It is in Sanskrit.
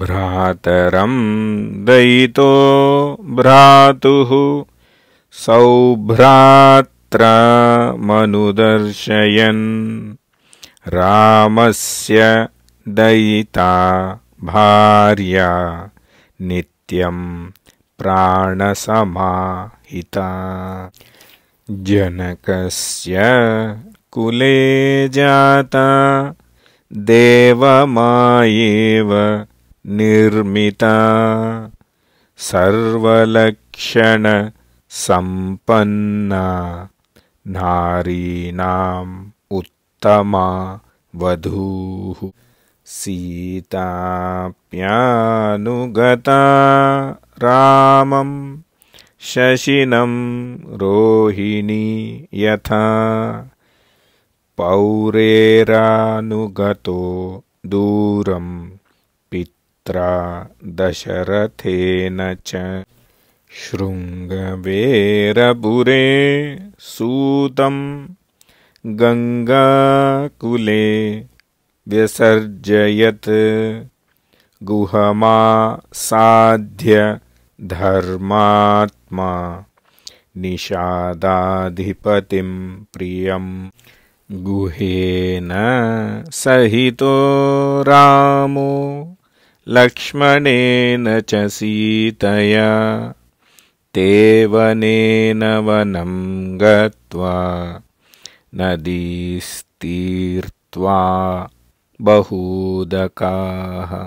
भ्रातरं दयितो भ्रातुः सौभ्रात्रा मनुदर्शयन् रामस्य दयिता भार्या नित्यं प्राणसमाहिता जनकस्य कुले जाता देवमायेव निर्मिता सर्वलक्षणसम्पन्ना नारीणाम् उत्तमा वधूः सीताप्यानुगता रामं शशिनं रोहिणी यथा पौरेरानुगतो दूरम् पुत्रा दशरथेन च शृङ्गवेरबुरे सूतं गङ्गाकुले व्यसर्जयत् गुहमा साध्य धर्मात्मा निषादाधिपतिं प्रियं गुहेन सहितो रामो लक्ष्मणेन च सीतया तेवनेन वनं गत्वा नदीस्तीर्त्वा बहूदकाः